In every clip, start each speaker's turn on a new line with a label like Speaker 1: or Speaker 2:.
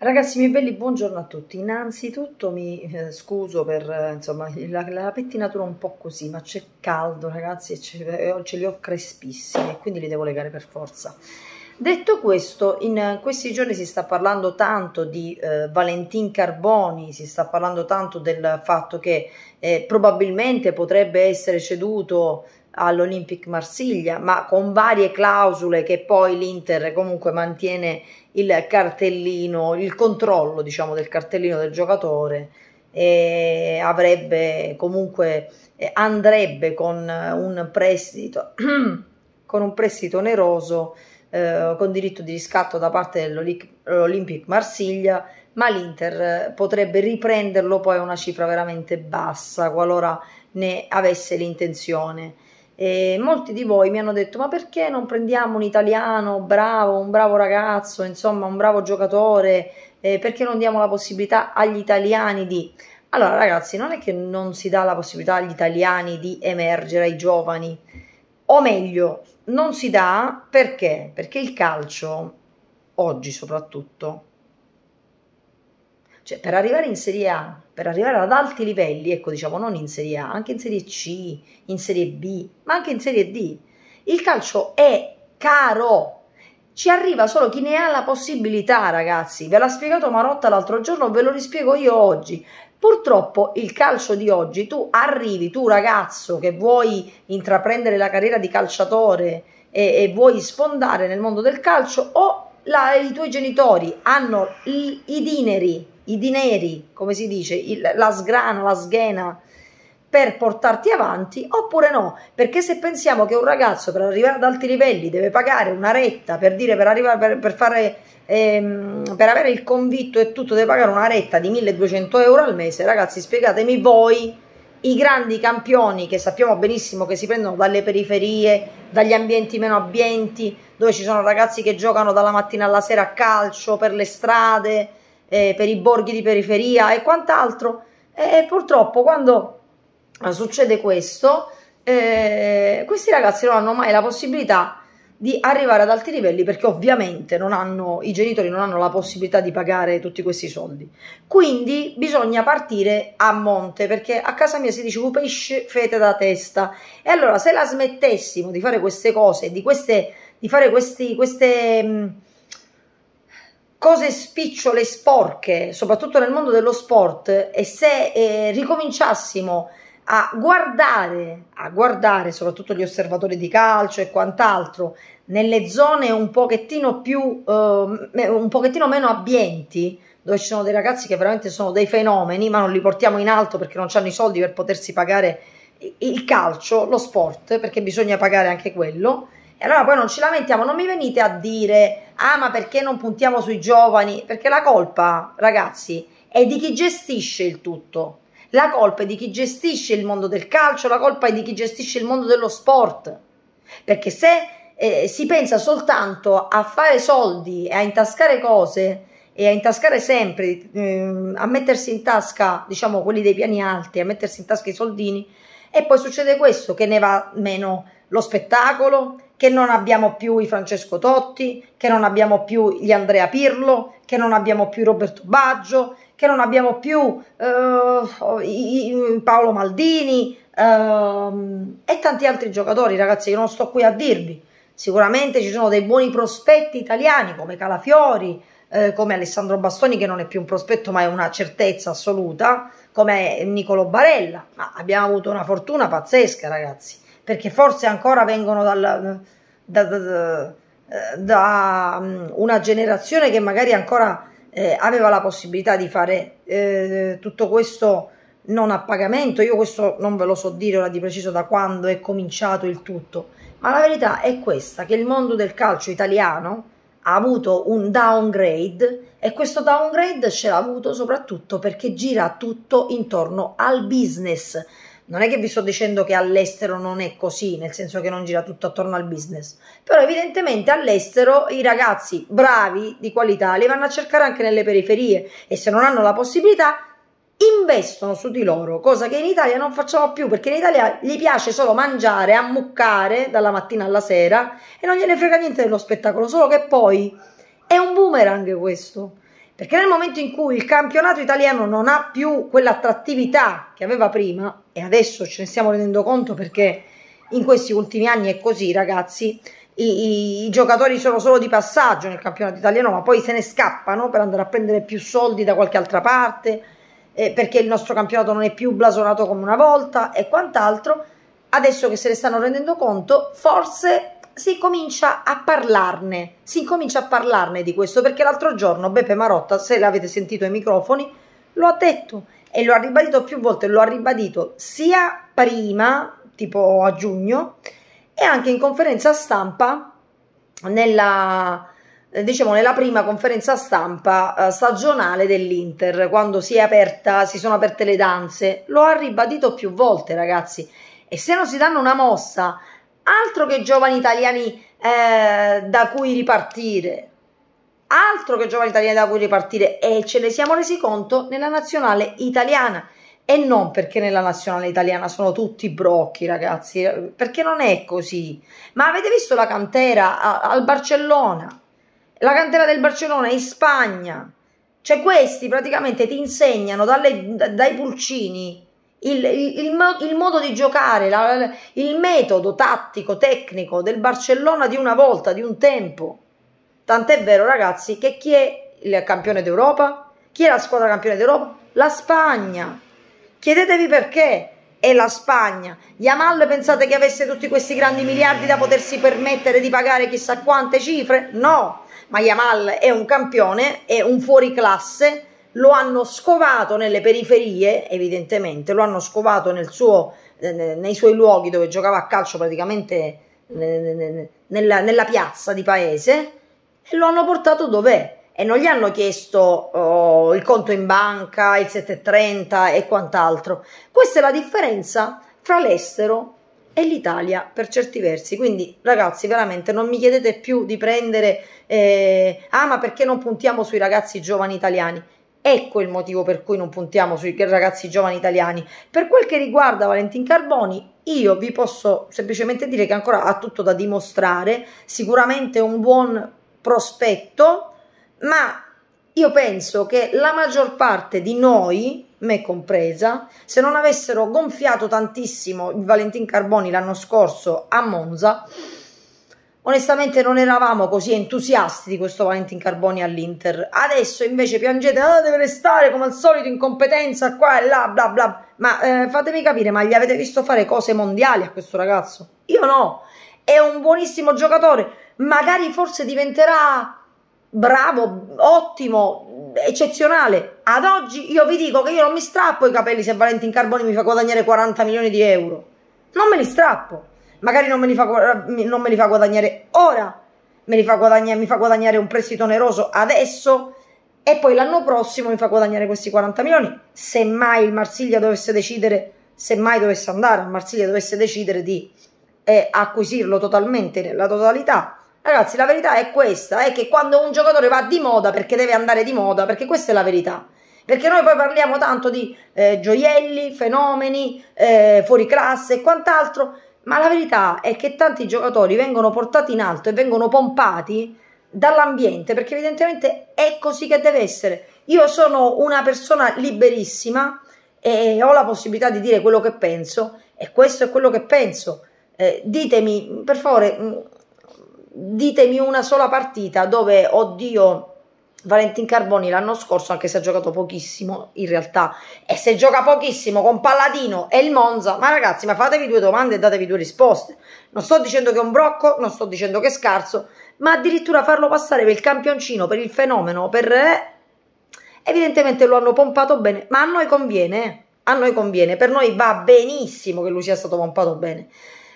Speaker 1: Ragazzi miei belli, buongiorno a tutti. Innanzitutto mi eh, scuso per eh, insomma, la, la, pettinatura un po' così, ma c'è caldo ragazzi e eh, ce li ho crespissimi, quindi li devo legare per forza. Detto questo, in eh, questi giorni si sta parlando tanto di eh, Valentin Carboni, si sta parlando tanto del fatto che probabilmente potrebbe essere ceduto all'Olympic Marsiglia, ma con varie clausole che poi l'Inter comunque mantiene il cartellino, il controllo diciamo del cartellino del giocatore e avrebbe comunque andrebbe con un prestito con un prestito oneroso eh, con diritto di riscatto da parte dell'Olympic Marsiglia ma l'Inter potrebbe riprenderlo poi a una cifra veramente bassa qualora ne avesse l'intenzione e molti di voi mi hanno detto: Ma perché non prendiamo un italiano bravo, un bravo ragazzo, insomma, un bravo giocatore? Eh, perché non diamo la possibilità agli italiani di. Allora, ragazzi, non è che non si dà la possibilità agli italiani di emergere, ai giovani, o meglio, non si dà perché? Perché il calcio, oggi soprattutto, cioè, per arrivare in Serie A, per arrivare ad alti livelli, ecco diciamo non in Serie A, anche in Serie C, in Serie B, ma anche in Serie D, il calcio è caro, ci arriva solo chi ne ha la possibilità, ragazzi. Ve l'ha spiegato Marotta l'altro giorno, ve lo rispiego io oggi. Purtroppo il calcio di oggi, tu arrivi, tu ragazzo che vuoi intraprendere la carriera di calciatore e, e vuoi sfondare nel mondo del calcio, o la, i tuoi genitori hanno i dineri i dineri, come si dice, il, la sgrana, la sghena per portarti avanti oppure no, perché se pensiamo che un ragazzo per arrivare ad alti livelli deve pagare una retta per dire per arrivare per, per fare ehm, per avere il convitto e tutto deve pagare una retta di 1200 euro al mese, ragazzi, spiegatemi voi i grandi campioni che sappiamo benissimo che si prendono dalle periferie, dagli ambienti meno abbienti, dove ci sono ragazzi che giocano dalla mattina alla sera a calcio per le strade, eh, per i borghi di periferia e quant'altro. E purtroppo quando eh, succede questo, eh, questi ragazzi non hanno mai la possibilità di arrivare ad alti livelli perché ovviamente non hanno, i genitori non hanno la possibilità di pagare tutti questi soldi. Quindi bisogna partire a monte perché a casa mia si dice uh, pesce fete da testa. E allora se la smettessimo di fare queste cose, di, queste, di fare questi, queste... Mh, cose spicciole, sporche, soprattutto nel mondo dello sport, e se eh, ricominciassimo a guardare, a guardare soprattutto gli osservatori di calcio e quant'altro, nelle zone un pochettino più, eh, un pochettino meno abbienti, dove ci sono dei ragazzi che veramente sono dei fenomeni, ma non li portiamo in alto perché non hanno i soldi per potersi pagare il calcio, lo sport, perché bisogna pagare anche quello, e allora poi non ci lamentiamo, non mi venite a dire, ah ma perché non puntiamo sui giovani? Perché la colpa, ragazzi, è di chi gestisce il tutto. La colpa è di chi gestisce il mondo del calcio, la colpa è di chi gestisce il mondo dello sport. Perché se eh, si pensa soltanto a fare soldi e a intascare cose e a intascare sempre, ehm, a mettersi in tasca, diciamo, quelli dei piani alti, a mettersi in tasca i soldini, e poi succede questo, che ne va meno lo spettacolo, che non abbiamo più i Francesco Totti, che non abbiamo più gli Andrea Pirlo, che non abbiamo più Roberto Baggio, che non abbiamo più eh, i, i Paolo Maldini eh, e tanti altri giocatori, ragazzi, io non sto qui a dirvi. Sicuramente ci sono dei buoni prospetti italiani come Calafiori, eh, come Alessandro Bastoni che non è più un prospetto ma è una certezza assoluta, come Nicolo Barella, ma abbiamo avuto una fortuna pazzesca ragazzi perché forse ancora vengono dal, da, da, da, mm, una generazione che magari ancora eh, aveva la possibilità di fare eh, tutto questo non a pagamento. Io questo non ve lo so dire ora di preciso da quando è cominciato il tutto, ma la verità è questa, che il mondo del calcio italiano ha avuto un downgrade e questo downgrade ce l'ha avuto soprattutto perché gira tutto intorno al business, non è che vi sto dicendo che all'estero non è così, nel senso che non gira tutto attorno al business, però evidentemente all'estero i ragazzi bravi, di qualità, li vanno a cercare anche nelle periferie e se non hanno la possibilità investono su di loro, cosa che in Italia non facciamo più, perché in Italia gli piace solo mangiare, ammuccare dalla mattina alla sera e non gliene frega niente dello spettacolo, solo che poi è un boomerang questo. Perché nel momento in cui il campionato italiano non ha più quell'attrattività che aveva prima, e adesso ce ne stiamo rendendo conto perché in questi ultimi anni è così, ragazzi, i, i, i, giocatori sono solo di passaggio nel campionato italiano, ma poi se ne scappano per andare a prendere più soldi da qualche altra parte, eh, perché il nostro campionato non è più blasonato come una volta e quant'altro. Adesso che se ne stanno rendendo conto, forse si comincia a parlarne, si comincia a parlarne di questo perché l'altro giorno Beppe Marotta, se l'avete sentito ai microfoni, lo ha detto e lo ha ribadito più volte, lo ha ribadito sia prima, tipo a giugno, e anche in conferenza stampa nella, diciamo, nella prima conferenza stampa eh, stagionale dell'Inter, quando si è aperta, si sono aperte le danze, lo ha ribadito più volte, ragazzi. E se non si danno una mossa Altro che giovani italiani eh, da cui ripartire. Altro che giovani italiani da cui ripartire. E ce ne siamo resi conto nella nazionale italiana. E non perché nella nazionale italiana sono tutti brocchi, ragazzi, perché non è così. Ma avete visto la cantera al Barcellona? La cantera del Barcellona in Spagna. Cioè questi praticamente ti insegnano dalle, dai pulcini il, il, il, modo di giocare, la, il metodo tattico, tecnico del Barcellona di una volta, di un tempo. Tant'è vero, ragazzi, che chi è il campione d'Europa? Chi è la squadra campione d'Europa? La Spagna. Chiedetevi perché è la Spagna. Yamal pensate che avesse tutti questi grandi miliardi da potersi permettere di pagare chissà quante cifre? No, ma Yamal è un campione, è un fuoriclasse lo hanno scovato nelle periferie, evidentemente, lo hanno scovato suo, eh, nei suoi luoghi dove giocava a calcio praticamente nella, nella piazza di paese e lo hanno portato dov'è? E non gli hanno chiesto oh, il conto in banca, il 730 e quant'altro. Questa è la differenza fra l'estero e l'Italia per certi versi. Quindi, ragazzi, veramente non mi chiedete più di prendere. Eh, ah, ma perché non puntiamo sui ragazzi giovani italiani? Ecco il motivo per cui non puntiamo sui ragazzi giovani italiani. Per quel che riguarda Valentin Carboni, io vi posso semplicemente dire che ancora ha tutto da dimostrare, sicuramente un buon prospetto, ma io penso che la maggior parte di noi, me compresa, se non avessero gonfiato tantissimo il Valentin Carboni l'anno scorso a Monza, onestamente non eravamo così entusiasti di questo Valentin Carboni all'Inter. Adesso invece piangete, ah, deve restare come al solito incompetenza qua e là, bla bla. Ma eh, fatemi capire, ma gli avete visto fare cose mondiali a questo ragazzo? Io no. È un buonissimo giocatore, magari forse diventerà bravo, ottimo, eccezionale. Ad oggi io vi dico che io non mi strappo i capelli se Valentin Carboni mi fa guadagnare 40 milioni di euro. Non me li strappo magari non me, fa, non me li fa, guadagnare ora, me fa guadagnare, mi fa guadagnare un prestito oneroso adesso e poi l'anno prossimo mi fa guadagnare questi 40 milioni, se mai il Marsiglia dovesse decidere, se mai dovesse andare, il Marsiglia dovesse decidere di eh, acquisirlo totalmente, nella totalità. Ragazzi, la verità è questa, è che quando un giocatore va di moda perché deve andare di moda, perché questa è la verità perché noi poi parliamo tanto di eh, gioielli, fenomeni, eh, fuori classe e quant'altro, ma la verità è che tanti giocatori vengono portati in alto e vengono pompati dall'ambiente perché evidentemente è così che deve essere. Io sono una persona liberissima e ho la possibilità di dire quello che penso e questo è quello che penso. Eh, ditemi, per favore, mm, ditemi una sola partita dove, oddio, Valentin Carboni l'anno scorso, anche se ha giocato pochissimo in realtà, e se gioca pochissimo con Palladino e il Monza, ma ragazzi, ma fatevi due domande e datevi due risposte. Non sto dicendo che è un brocco, non sto dicendo che è scarso, ma addirittura farlo passare per il campioncino, per il fenomeno, per... Eh, evidentemente lo hanno pompato bene, ma a noi conviene, eh. a noi conviene, per noi va benissimo che lui sia stato pompato bene.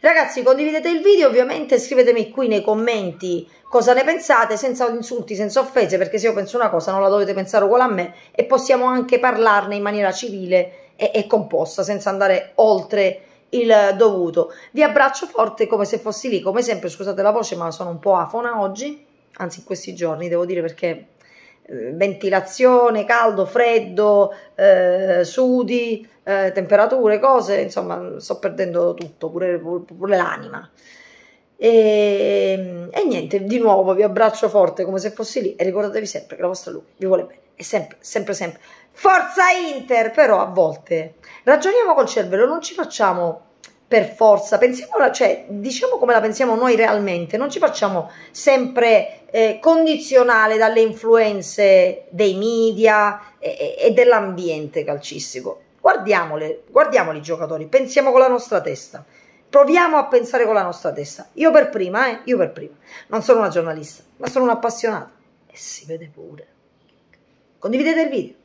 Speaker 1: Ragazzi condividete il video, ovviamente scrivetemi qui nei commenti cosa ne pensate, senza insulti, senza offese, perché se io penso una cosa non la dovete pensare uguale a me e possiamo anche parlarne in maniera civile e, e composta, senza andare oltre il dovuto. Vi abbraccio forte come se fossi lì, come sempre scusate la voce ma sono un po' afona oggi, anzi in questi giorni devo dire perché Ehm, ventilazione, caldo, freddo, eh, sudi, eh, temperature, cose, insomma sto perdendo tutto, pure, pure l'anima. E, ehm, e, niente, di nuovo vi abbraccio forte come se fossi lì e ricordatevi sempre che la vostra Luca vi vuole bene e sempre, sempre, sempre. Forza Inter! Però a volte ragioniamo col cervello, non ci facciamo per forza, pensiamola, cioè diciamo come la pensiamo noi realmente, non ci facciamo sempre eh, condizionale dalle influenze dei media e, e dell'ambiente calcistico. Guardiamole, guardiamoli i giocatori, pensiamo con la nostra testa. Proviamo a pensare con la nostra testa. Io per prima, eh, io per prima. Non sono una giornalista, ma sono un'appassionata. E si vede pure. Condividete il video.